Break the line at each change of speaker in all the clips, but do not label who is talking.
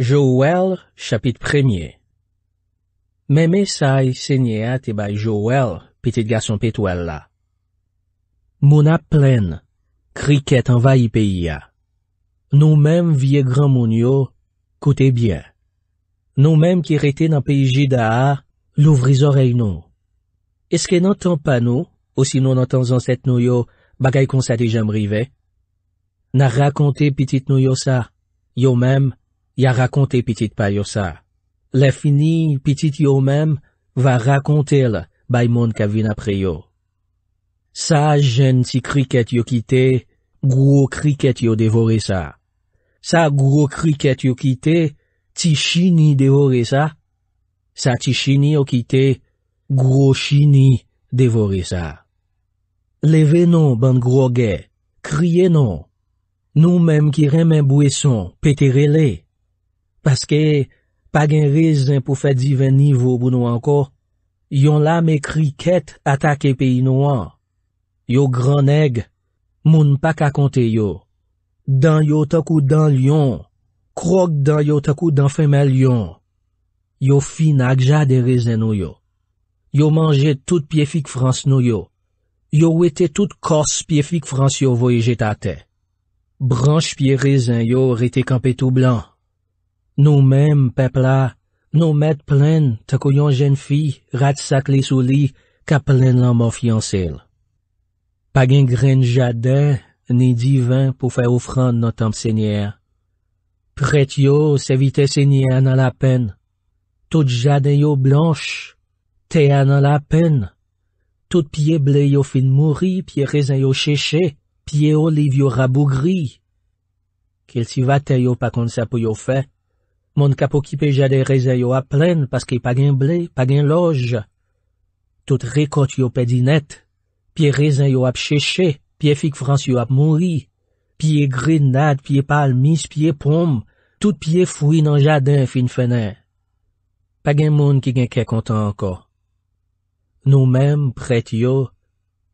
JOUEL CHAPIT PREMIER Mèmè sa y sènyè a te bay JOUEL, pitit gason petouè la. Moun ap plèn, kri ket anva y peyi a. Nou mèm vie gran moun yo, koute bie. Nou mèm ki rete nan peyi jida a, louvri zorey nou. Eske nan tan pa nou, ou si nou nan tan zan set nou yo, bagay kon sa de jèm rive? Nan rakonte pitit nou yo sa, yo mèm, Ya rakonte pitit payo sa. Le fini, pitit yo menm, va rakonte la baymon ka vin apre yo. Sa jen si kriket yo kite, gro kriket yo devore sa. Sa gro kriket yo kite, ti chini devore sa. Sa ti chini yo kite, gro chini devore sa. Leve non ban groge, kriye non. Nou menm ki remen bweson, petere le. Paskè, pa gen rezen pou fè divè nivou bou nou anko, yon la mè kri kèt ata ke pe inouan. Yo granèg, moun pa kakonte yo. Dan yo takou dan lyon, krog dan yo takou dan femè lyon. Yo fin akja de rezen nou yo. Yo manje tout pi efik frans nou yo. Yo wète tout kos pi efik frans yo voyeje tate. Branj pi rezen yo wète kampe tou blan. Nou menm pepla, nou met plen takoyon jen fi, rat sakli sou li, ka plen lanman fiyansil. Pag en gren jaden, ni divan pou fè ofran nan tanp sènyer. Pret yo, se vitè sènyer nan la pen. Tout jaden yo blanche, teya nan la pen. Tout piye ble yo fin mouri, piye rezen yo chèche, piye oliv yo rabou gri. Kèl si va teyo pa kon sa pou yo fè? moun kapo ki pe jade rezen yo ap plen, paske pa gen ble, pa gen loj. Tout rekot yo pe dinet, piye rezen yo ap cheshe, piye fik frans yo ap mouni, piye grinad, piye palmis, piye pom, tout piye fwi nan jaden fin fene. Pa gen moun ki gen ke konta anko. Nou men, pret yo,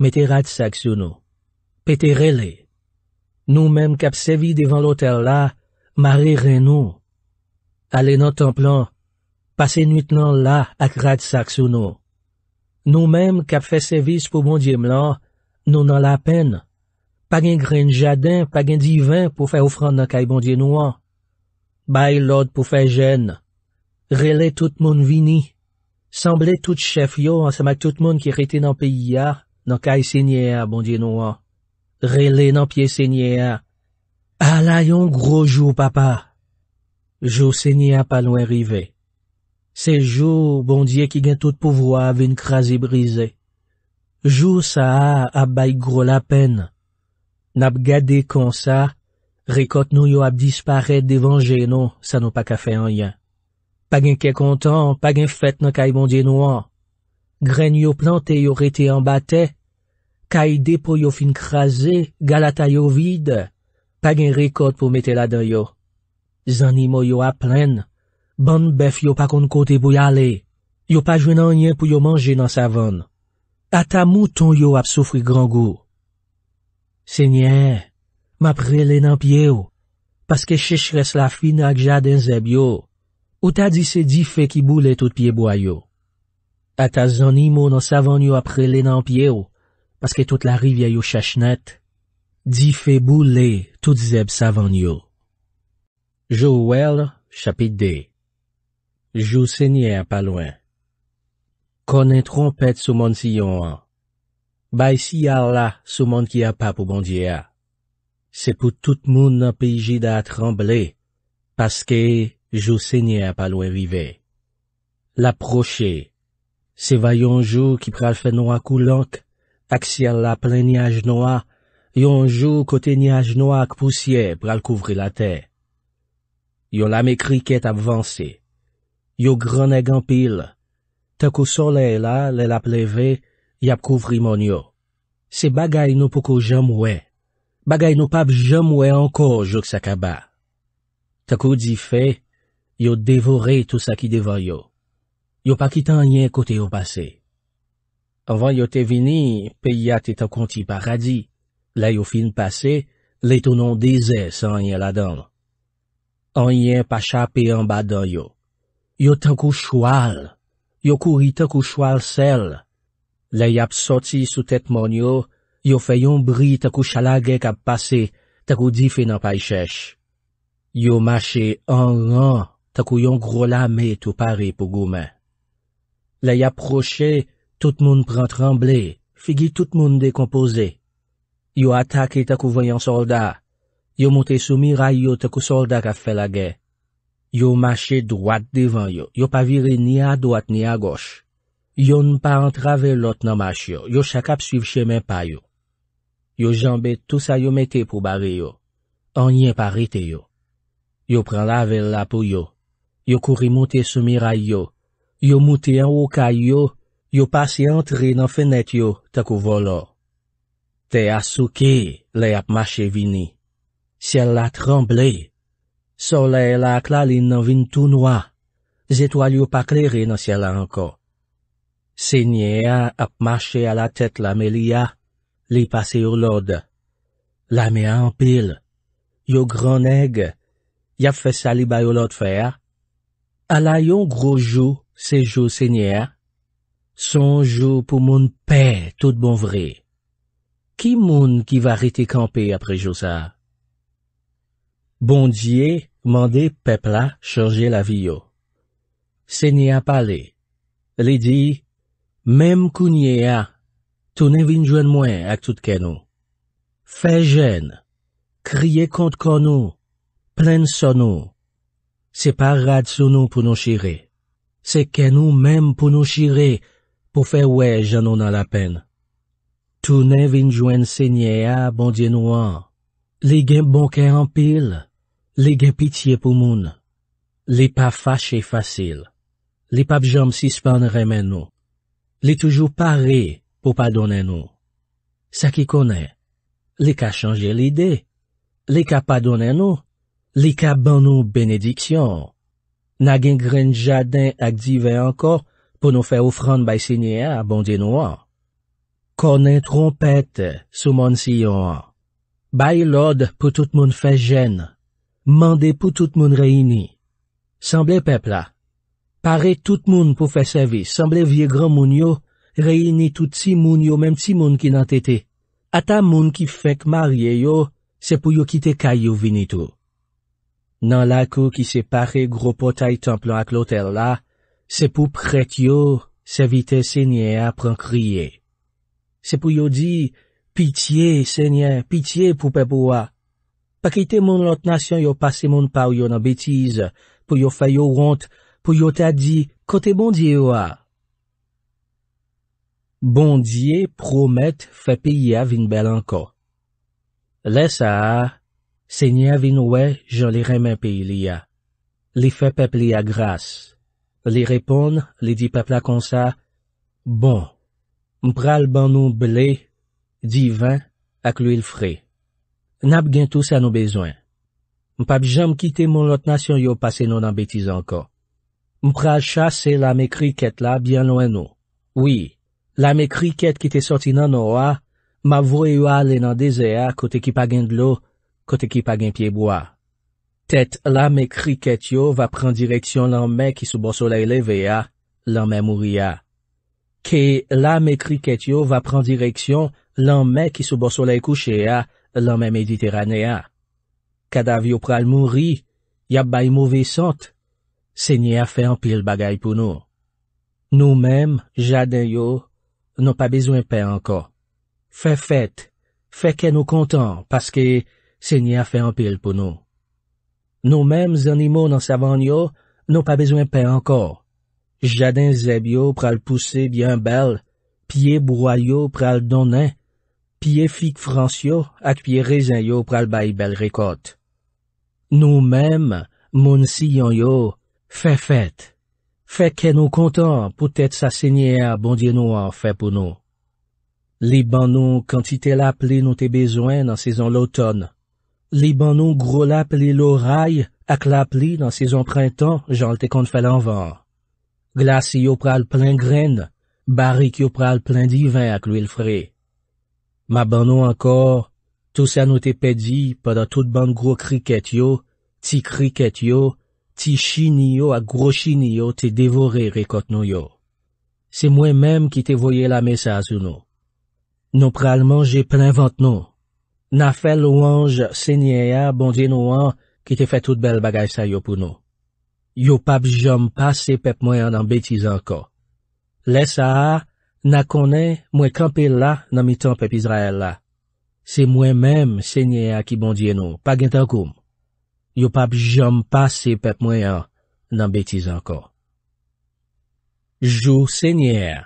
me te rad sak su nou. Pe te rele. Nou men kap sevi devan loter la, mare re nou. Ale nan templan, pase nut nan la ak rad sak sou nou. Nou menm kap fe sevis pou bondye mlan, nou nan la pen. Pag en gren jadin, pag en divin pou fe ofran nan kay bondye nouan. Bay lod pou fe jen. Rele tout moun vini. Semble tout chef yo ansama tout moun ki rete nan piya nan kay senye a bondye nouan. Rele nan piye senye a. Ala yon grojou papa. Jou se nye ap alouen rive. Se jou bondye ki gen tout pouvoi aven krasi brize. Jou sa ap bay gro la pen. Nap gade kon sa, rekot nou yo ap dispare devanje nou, sa nou pa ka fe anyen. Pagen ke kontan, pagen fet nan kay bondye nou an. Gren yo plante yo rete an bate. Kay depo yo fin krasi, galata yo vide. Pagen rekot pou metela den yo. Zanimo yo ap plen, bon bef yo pa kon kote bou yale, yo pa jwen anyen pou yo manje nan savon. Ata mouton yo ap soufri gran go. Senye, ma prele nan pie ou, paske chech res la fin ak jaden zeb yo, ou ta disi di fe ki bou le tout pie bou a yo. Ata zanimo nan savon yo ap prele nan pie ou, paske tout la rivye yo chachnet, di fe bou le tout zeb savon yo. JOU WEL CHAPIT DE JOU SENYER PA LOIN KONEN TROMPET SOUMON SI YON AN BAI SI YAL LA SOUMON KI YAPA POU BANDIYA SE POU TOUT MOUN NAPIJIDA ATRAMBLE PASKE JOU SENYER PA LOIN RIVE LAPROCHE SE VA YON JOU KI PRAL FEN NOAK OU LANK AK SI YAL LA PLEN NYAJ NOAK YON JOU KOTEN NYAJ NOAK POUSIYE PRAL KOUVRI LA TEY Yo la me kriket ap vansi. Yo gran e gampil. Takou sole la, le la pleve, yap kouvri mon yo. Se bagay nou poukou jomwe. Bagay nou pap jomwe anko jok sa kaba. Takou di fe, yo devore tout sa ki devan yo. Yo pa kitan yon kote yo pase. Anvan yo te vini, pe yate ta konti paradi. La yo fin pase, le tonon deze san yon la dono. An yen pach api an badan yo. Yo tankou choual. Yo kouri tankou choual sel. Lay ap soti sou tetmon yo, yo fè yon bri tankou chalage kap pase, tankou dife nan pay chèche. Yo mache an an, tankou yon gro la me tou pare pou goumen. Lay ap proche, tout moun prant remble, figi tout moun dekompose. Yo atake tankou vwen yon solda, Yo mouté sou miray yo te kousolda ka felage. Yo mâche douat devan yo. Yo pa viri ni a douat ni a gòsh. Yo npa antrave lot nan mâche yo. Yo chakap suiv chèmen pa yo. Yo jambè tout sa yo metè pou bave yo. Anye parite yo. Yo pran lavel la pou yo. Yo kouri mouté sou miray yo. Yo mouté an ou ka yo. Yo pasi antre nan fenèt yo te kou volò. Te asouke le ap mâche vini. Syella tremble, sole la akla lin nan vin tou noa, zetwal yo pa kleri nan syella anko. Senye ap mache a la tete la me liya, li pase yo lod. La me anpil, yo gran eg, yap fe sali bayo lod fea. Ala yon grojou sejou senye, sonjou pou moun pe tout bon vre. Ki moun ki va rete kampe apre jou sa? Bondye mande pepla chanje la viyo. Senye a pale. Li di, Mem kounye a. Tounen vinjwen mwen ak tout kenon. Fe jen. Kriye kont konon. Plen sonon. Se par rad sonon pou non shire. Se kenon mem pou non shire. Po fe we jenon nan la pen. Tounen vinjwen senye a bondye nouan. Li gen bonke an pil. Li gen pitiye pou moun. Li pa fache fasil. Li pa bjom sispan remen nou. Li toujou pare pou padonen nou. Sa ki konen. Li ka chanje lide. Li ka padonen nou. Li ka ban nou benediksyon. Na gen gren jaden ak dive anko pou nou fe ofran bay sinye a bonden nou an. Konen trompete souman si yo an. Bay lode pou tout moun fe jen an. Mande pou tout moun reyni. Semble pepla. Pare tout moun pou fe sevi. Semble vie gran moun yo, reyni tout si moun yo, menm ti moun ki nan tete. Ata moun ki fek marye yo, se pou yo kite kayo vini tou. Nan lakou ki separe gro potay templon ak loter la, se pou pret yo, se vite se nye apren kriye. Se pou yo di, pitiye se nye, pitiye pou pepla wa. Pak ite moun lot nasyon yo pase moun pa ou yo nan betize, pou yo fay yo ont, pou yo ta di, kote bondye yo a. Bondye promet fe piye vin bel anko. Le sa a, se nye vin we, jan li remen piye li a. Li fe peple ya gras. Li repon, li di pepla kon sa, bon, mpral ban nou ble, divan, ak lou il frey. Nap gen tout sa nou bezwen. Mpap jam kite moun lot nasyon yo pase nou nan betizankan. Mpra chase la me kriket la byan loin nou. Oui, la me kriket kite soti nan nou a, ma vwe yo a le nan dese a kote ki pa gen dlo, kote ki pa gen piebo a. Tet la me kriket yo va pren direksyon lan me ki soubo solei leve a, lan me mouri a. Ke la me kriket yo va pren direksyon lan me ki soubo solei kouche a, lanmen mediteranea. Kadav yo pral mouri, ya bay mouve sant, se nye a fe anpil bagay pou nou. Nou menm, jadin yo, nou pa bezwen pe anko. Fe fet, fe ken nou kontan, paske se nye a fe anpil pou nou. Nou menm zanimo nan savan yo, nou pa bezwen pe anko. Jadin zeb yo pral puse byan bel, pie broyo pral donen, piye fik frans yo ak piye rezen yo pral bay bel rekot. Nou mem, moun si yon yo, fe fet. Fe ken nou kontan pou tèt sa senye a bondye nou an fe pou nou. Li ban nou kantite la pli nou te bezwen nan sezon l'oton. Li ban nou gro la pli lo ray ak la pli nan sezon printan jan lte kon te fel anvan. Glase yo pral plen gren, barik yo pral plen divan ak lwil frey. Ma ban nou ankor, tou sa nou te pedi padan tout ban gro kriket yo, ti kriket yo, ti chini yo a gro chini yo te devore rekot nou yo. Se mwen menm ki te voye la mesas ou nou. Nou pralman je plen vant nou. Na fel ouanj senye ya bondye nou an ki te fe tout bel bagay sa yo pou nou. Yo pap jom pa se pep mwen anan betiz ankor. Lesa a, Na konen, mwen kampe la nan mitan pep Izrael la. Se mwen menm se nye a ki bondye nou, pa gen tankoum. Yo pap jom pase pep mwen an, nan betiz ankon. Jou se nye a.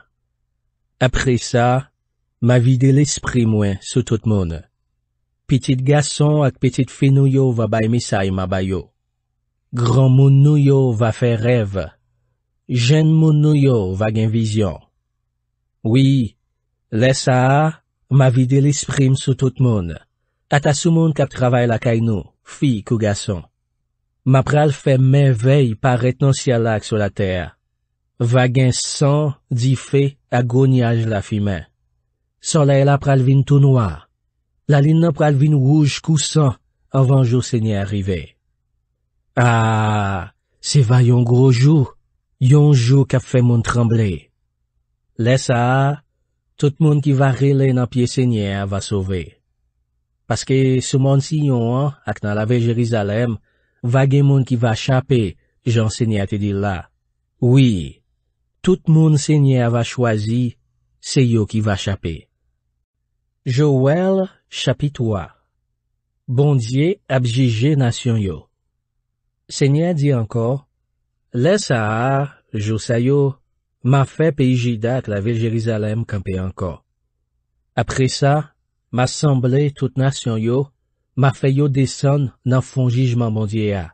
Apre sa, ma vide l'espri mwen sou tout moun. Petit gason ak petit finou yo va bay misay ma bay yo. Gran moun nou yo va fe rev. Jen moun nou yo va gen vizyon. Oui, lè sa a, ma vide l'esprim sou tout moun. A ta sou moun kap travay la kay nou, fi kou gason. Ma pral fe men vey par etnon si alak sou la ter. Vag en san, di fe, a gounyaj la fi men. Solay la pral vin tou noa. La lin nan pral vin wouj kousan, avan jou se nye arrive. A, ah, se va yon grojou, yon jou kap fe moun trembley. Lè sa a, tout moun ki va rele nan piye sènyè a va sove. Paske souman si yon an ak nan lave Jerizalem, va gen moun ki va chapè, jan sènyè te di la. Oui, tout moun sènyè a va chwazi, se yo ki va chapè. Jowel chapit wwa. Bondye abjije nasyon yo. Sènyè di anko, lè sa a, jou sa yo, Ma fe pe i jidat la vil Jerizalem kampe ankon. Apre sa, ma semble tout nasyon yo, ma fe yo desen nan fonjijman mondye a.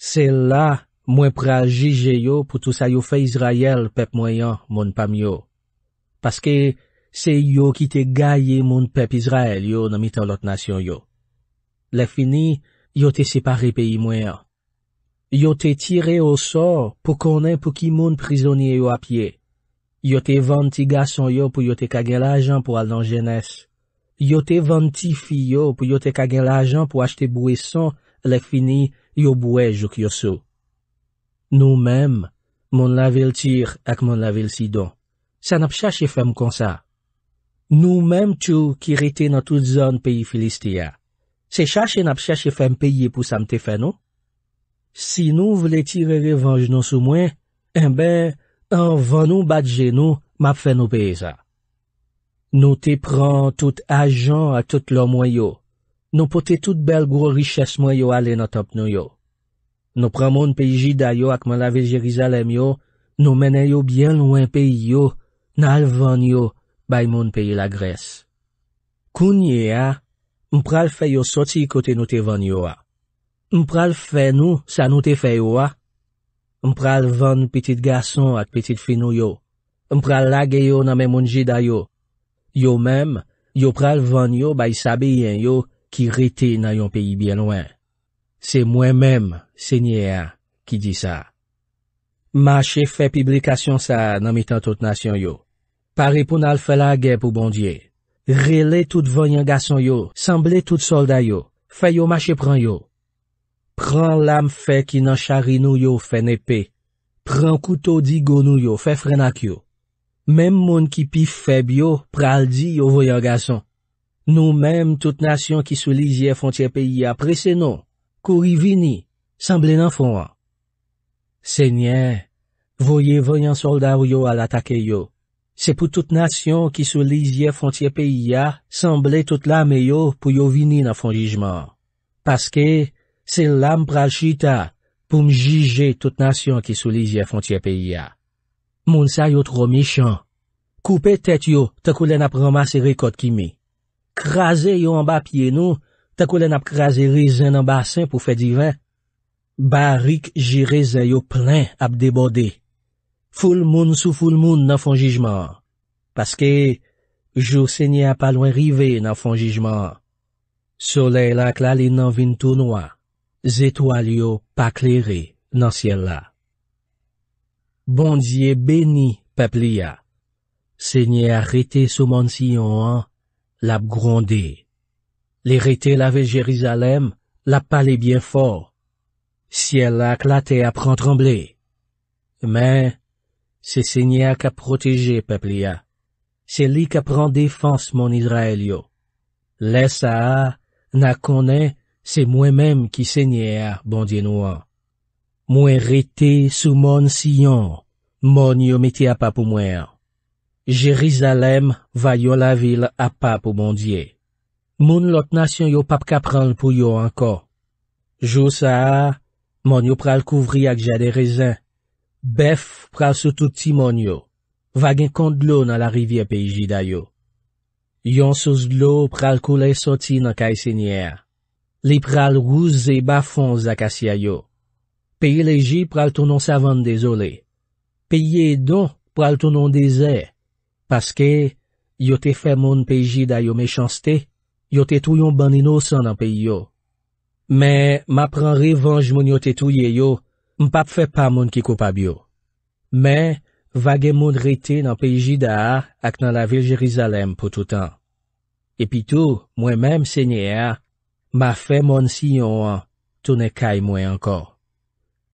Se la, mwen pra jije yo pou tout sa yo fe Izrael pep mwenyan moun pam yo. Paske, se yo ki te gaye moun pep Izrael yo nan mitan lot nasyon yo. Le fini, yo te sipari pe i mwenyan. Yo te tire yo so pou konen pou ki moun prizonye yo apye. Yo te vant ti gason yo pou yo te kage lajan pou al dan jenese. Yo te vant ti fiyo pou yo te kage lajan pou achte boue son lek fini yo boue jok yo sou. Nou mem, moun lavel tir ak moun lavel sidon. Sa nap chache fem konsa. Nou mem tou ki rete nan tout zon peyi Filistia. Se chache nap chache fem peyi pou samte feno. Si nou vle tire revanj nou sou mwen, en eh ben, an van nou bat jenou, map fe nou peye za. Nou te pran tout ajan a tout lom wanyo. Nou pote tout bel gwo riches mwen yo alenot ap nou yo. Nou pran moun peye jida yo akman lave Jerizalem yo, nou menen yo byen lwen peye yo, nan alvan yo, bay moun peye la Gres. Koun ye a, m pral fe yo soti kote nou te van yo a. Mpral fè nou sa nou te fè yo a. Mpral van piti gason at piti finou yo. Mpral lage yo nan men mounji da yo. Yo menm, yo pral van yo bay sabi yon yo ki rite nan yon peyi bien loen. Se mwen menm, se nye a, ki di sa. Mache fè piblikasyon sa nan mitan tout nasyon yo. Pari pou nan fè la gè pou bondye. Rile tout vanyan gason yo. Semble tout solda yo. Fè yo mache pran yo. Pren lam fe ki nan chari nou yo fe nepe. Pren koutou di gonou yo fe frenak yo. Mem moun ki pi febyo, pral di yo voyan gason. Nou mem tout nasyon ki sou lizye fontye peyi apre senon, kouri vini, sanble nan fon an. Se nyen, voye voyan solda wyo al atake yo. Se pou tout nasyon ki sou lizye fontye peyi ya, sanble tout lam e yo pou yo vini nan fon jijman. Paske, Se lam pral chita pou m'jije tout nasyon ki sou li zye fon tye peyi ya. Moun sa yo tro mishan. Koupe tet yo, takou lè nap ramase re kote ki mi. Kraze yo an ba piye nou, takou lè nap kraze re zen an basen pou fe di ven. Ba rik jire zen yo plen ap debode. Foul moun sou foul moun nan fon jijman. Paske, jou se nye apalwen rive nan fon jijman. Sole lak la li nan vin tou noua. étoiles pas ciel là. Bon Dieu béni, peuple Seigneur arrêté sous mon sillon, l'a grondé. Les rété Jérusalem, l'a palé bien fort. Ciel a claté à prendre trembler. Mais, c'est Seigneur qui a protégé peplia. C'est lui qui prend défense mon Israël yo. Laisse à, n'a connaît Se mwen menm ki sènyè, bon diè nou an. Mwen rete sou moun si yon, moun yo meti apap ou mwen an. Jerizalem va yon la vil apap ou moun diè. Moun lot nasyon yo pap kapran pou yon an ka. Jou sa a, moun yo pral kouvri ak jade rezen. Bef pral sotouti moun yo. Vagen kont glou nan la rivye pe iji dayo. Yon sos glou pral koule soti nan kay sènyè an. li pral rouz e bafons ak asya yo. Peye leji pral tonon savan de zole. Peye don pral tonon de ze. Paske, yo te fe moun peji da yo mechanste, yo te tou yon banino san nan peyo. Men, ma pran revanj moun yo te tou ye yo, mpap fe pa moun ki kopab yo. Men, vage moun rete nan peji da a ak nan la vil Jerizalem pou toutan. Epi tou, mwen menm se nye a, Ma fe moun si yon an, tou ne kaj mwen anko.